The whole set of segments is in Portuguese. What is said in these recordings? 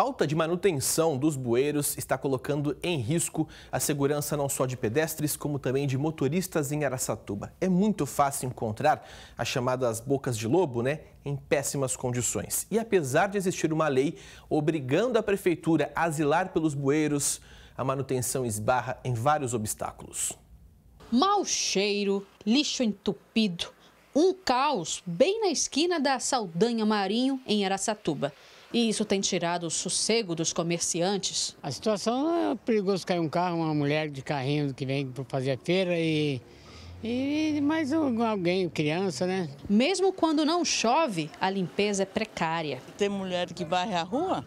falta de manutenção dos bueiros está colocando em risco a segurança não só de pedestres, como também de motoristas em Araçatuba. É muito fácil encontrar as chamadas bocas de lobo, né? Em péssimas condições. E apesar de existir uma lei obrigando a prefeitura a asilar pelos bueiros, a manutenção esbarra em vários obstáculos. Mau cheiro, lixo entupido um caos bem na esquina da Saldanha Marinho, em Aracatuba. E isso tem tirado o sossego dos comerciantes. A situação é perigoso cair um carro, uma mulher de carrinho que vem para fazer a feira e e mais alguém, criança, né? Mesmo quando não chove, a limpeza é precária. Tem mulher que varre a rua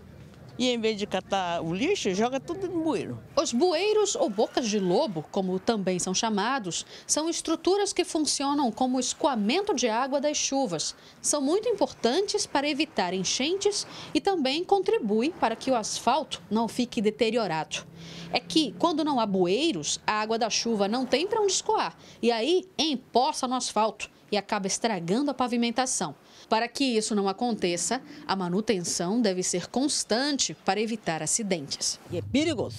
e em vez de catar o lixo, joga tudo no bueiro. Os bueiros ou bocas de lobo, como também são chamados, são estruturas que funcionam como escoamento de água das chuvas. São muito importantes para evitar enchentes e também contribuem para que o asfalto não fique deteriorado. É que, quando não há bueiros, a água da chuva não tem para onde escoar e aí empoça no asfalto e acaba estragando a pavimentação. Para que isso não aconteça, a manutenção deve ser constante para evitar acidentes. É perigoso.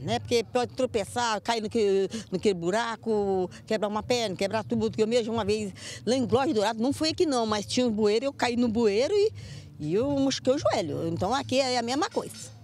Né? Porque pode tropeçar, cair no naquele buraco, quebrar uma perna, quebrar tudo. Eu mesmo uma vez, lá em Glória Dourado, não foi aqui não, mas tinha um bueiro, eu caí no bueiro e, e eu machuquei o joelho. Então aqui é a mesma coisa.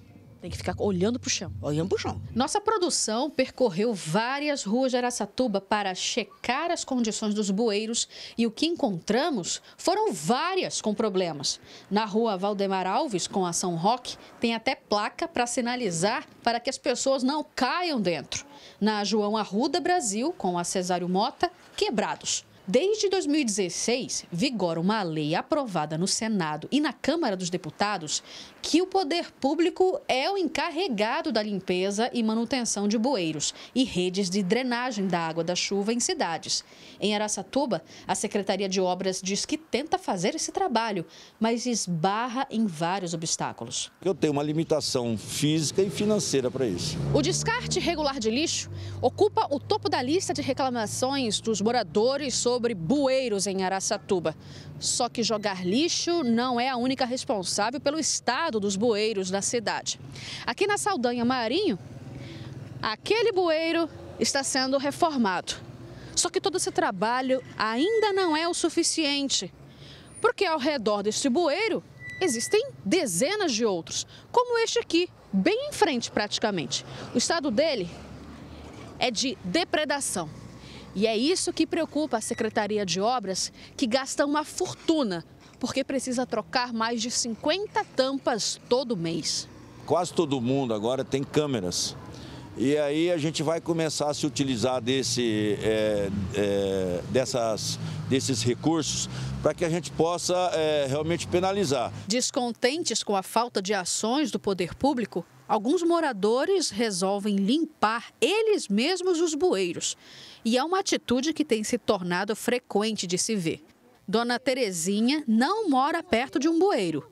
Tem que ficar olhando pro chão. Olhando pro chão. Nossa produção percorreu várias ruas de Araçatuba para checar as condições dos bueiros e o que encontramos foram várias com problemas. Na rua Valdemar Alves, com a São Roque, tem até placa para sinalizar para que as pessoas não caiam dentro. Na João Arruda Brasil, com a Cesário Mota, quebrados. Desde 2016, vigora uma lei aprovada no Senado e na Câmara dos Deputados que o poder público é o encarregado da limpeza e manutenção de bueiros e redes de drenagem da água da chuva em cidades. Em Araçatuba, a Secretaria de Obras diz que tenta fazer esse trabalho, mas esbarra em vários obstáculos. Eu tenho uma limitação física e financeira para isso. O descarte regular de lixo ocupa o topo da lista de reclamações dos moradores sobre sobre bueiros em Araçatuba. Só que jogar lixo não é a única responsável pelo estado dos bueiros da cidade. Aqui na Saldanha Marinho, aquele bueiro está sendo reformado. Só que todo esse trabalho ainda não é o suficiente, porque ao redor deste bueiro existem dezenas de outros, como este aqui, bem em frente praticamente. O estado dele é de depredação. E é isso que preocupa a Secretaria de Obras, que gasta uma fortuna, porque precisa trocar mais de 50 tampas todo mês. Quase todo mundo agora tem câmeras e aí a gente vai começar a se utilizar desse, é, é, dessas, desses recursos para que a gente possa é, realmente penalizar. Descontentes com a falta de ações do poder público, alguns moradores resolvem limpar eles mesmos os bueiros. E é uma atitude que tem se tornado frequente de se ver. Dona Terezinha não mora perto de um bueiro,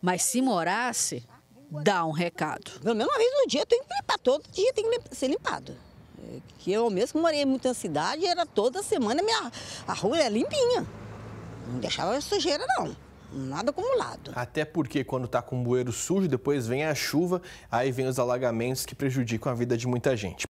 mas se morasse, dá um recado. Pelo menos uma vez no dia tem que limpar, todo dia tem que ser limpado. É, que eu mesmo morei muito na cidade, era toda semana minha, a rua era limpinha. Não deixava sujeira, não nada acumulado. Até porque quando está com o bueiro sujo, depois vem a chuva, aí vem os alagamentos que prejudicam a vida de muita gente.